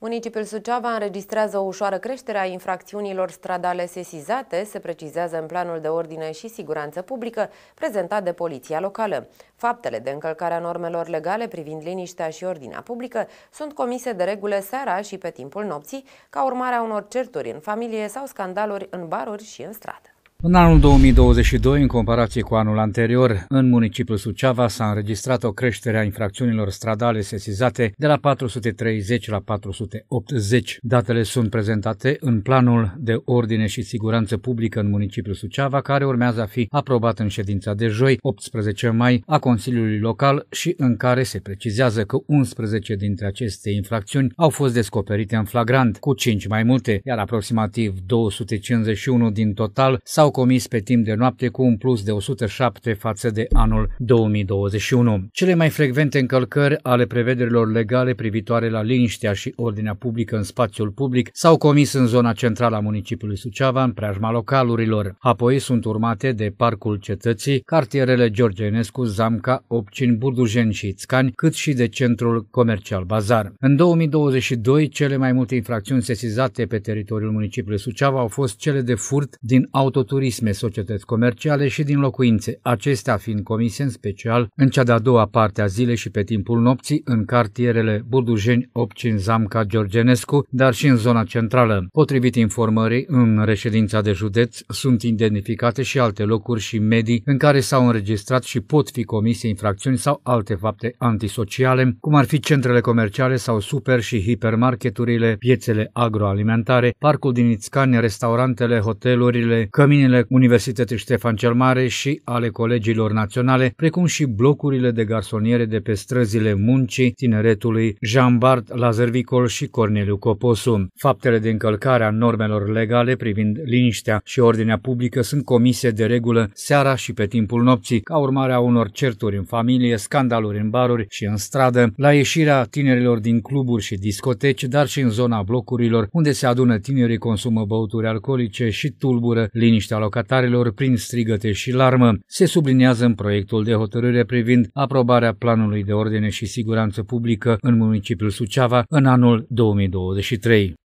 Municipiul Suceava înregistrează o ușoară creștere a infracțiunilor stradale sesizate, se precizează în planul de ordine și siguranță publică prezentat de poliția locală. Faptele de încălcare a normelor legale privind liniștea și ordinea publică sunt comise de regulă seara și pe timpul nopții, ca urmare a unor certuri în familie sau scandaluri în baruri și în stradă. În anul 2022, în comparație cu anul anterior, în municipiul Suceava s-a înregistrat o creștere a infracțiunilor stradale sesizate de la 430 la 480. Datele sunt prezentate în planul de ordine și siguranță publică în municipiul Suceava, care urmează a fi aprobat în ședința de joi, 18 mai, a Consiliului Local și în care se precizează că 11 dintre aceste infracțiuni au fost descoperite în flagrant, cu 5 mai multe, iar aproximativ 251 din total s-au s-au comis pe timp de noapte cu un plus de 107 față de anul 2021. Cele mai frecvente încălcări ale prevederilor legale privitoare la liniștea și ordinea publică în spațiul public s-au comis în zona centrală a municipiului Suceava, în preajma localurilor. Apoi sunt urmate de Parcul Cetății, cartierele Enescu, Zamca, Opcin, Burdujen și Țcani, cât și de centrul comercial Bazar. În 2022, cele mai multe infracțiuni sesizate pe teritoriul municipiului Suceava au fost cele de furt din autoturism turisme, societăți comerciale și din locuințe, acestea fiind comise în special în cea de-a doua parte a zilei și pe timpul nopții în cartierele Budujeni, Opcin, Zamca, Georgenescu, dar și în zona centrală. Potrivit informării, în reședința de județ sunt identificate și alte locuri și medii în care s-au înregistrat și pot fi comise infracțiuni sau alte fapte antisociale, cum ar fi centrele comerciale sau super și hipermarketurile, piețele agroalimentare, parcul din Ițcani, restaurantele, hotelurile, căminele campaniile Universității Ștefan cel Mare și ale colegiilor naționale, precum și blocurile de garsoniere de pe străzile muncii tineretului Jean Bart Lazervicol și Corneliu Coposu. Faptele de încălcare a normelor legale privind liniștea și ordinea publică sunt comise de regulă seara și pe timpul nopții, ca urmare a unor certuri în familie, scandaluri în baruri și în stradă, la ieșirea tinerilor din cluburi și discoteci, dar și în zona blocurilor, unde se adună tinerii, consumă băuturi alcoolice și tulbură liniștea prezența locatarilor prin strigăte și larmă se subliniază în proiectul de hotărâre privind aprobarea planului de ordine și siguranță publică în municipiul Suceava în anul 2023.